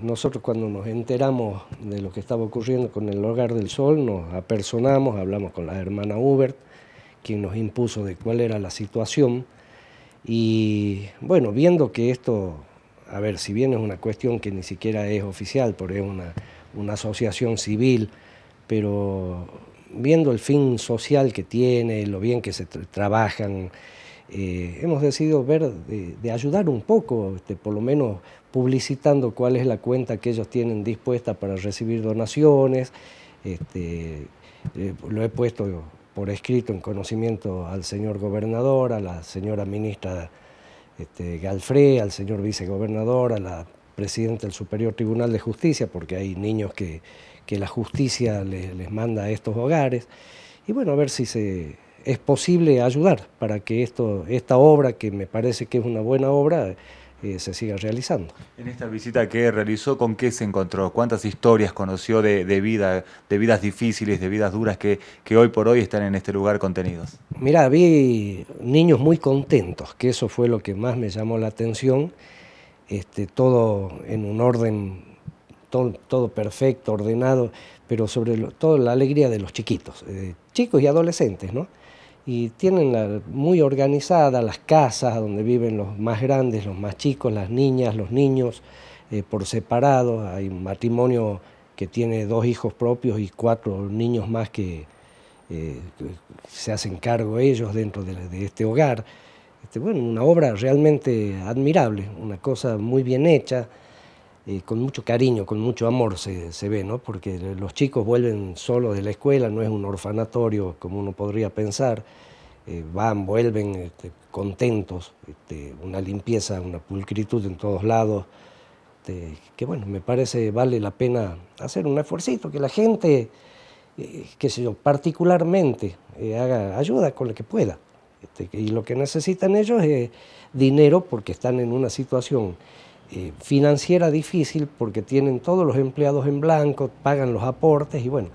Nosotros cuando nos enteramos de lo que estaba ocurriendo con el Hogar del Sol, nos apersonamos, hablamos con la hermana Hubert, quien nos impuso de cuál era la situación. Y bueno, viendo que esto, a ver, si bien es una cuestión que ni siquiera es oficial, porque es una, asociación civil, pero viendo el fin social que tiene, lo bien que se trabajan, eh, hemos decidido ver, de, ayudar un poco, este, por lo menos publicitando cuál es la cuenta que ellos tienen dispuesta para recibir donaciones. Este, eh, lo he puesto por escrito en conocimiento al señor gobernador, a la señora ministra este, Galfré, al señor vicegobernador, a la presidenta del Superior Tribunal de Justicia, porque hay niños que, que la justicia les manda a estos hogares. Y bueno, a ver si se, es posible ayudar para que esto, esta obra, que me parece que es una buena obra, eh, se siga realizando. En esta visita que realizó, ¿con qué se encontró? ¿Cuántas historias conoció de, vida, de vidas difíciles, de vidas duras que, que, hoy por hoy están en este lugar contenidos? Mira, vi niños muy contentos, que eso fue lo que más me llamó la atención, este, todo en un orden todo, perfecto, ordenado, pero sobre todo la alegría de los chiquitos, eh, chicos y adolescentes, ¿no? Y tienen muy organizadas las casas donde viven los más grandes, los más chicos, las niñas, los niños, eh, por separado. Hay un matrimonio que tiene dos hijos propios y cuatro niños más que, eh, se hacen cargo ellos dentro de, este hogar. Este, bueno, una obra realmente admirable, una cosa muy bien hecha. Eh, con mucho cariño, con mucho amor se, se, ve, ¿no? porque los chicos vuelven solos de la escuela, no es un orfanatorio como uno podría pensar, eh, van, vuelven este, contentos, este, una limpieza, una pulcritud en todos lados, este, que bueno, me parece vale la pena hacer un esfuercito, que la gente, que eh, qué sé yo, particularmente haga ayuda con la que pueda. y lo que necesitan ellos es dinero porque están en una situación eh, financiera difícil porque tienen todos los empleados en blanco, pagan los aportes y bueno,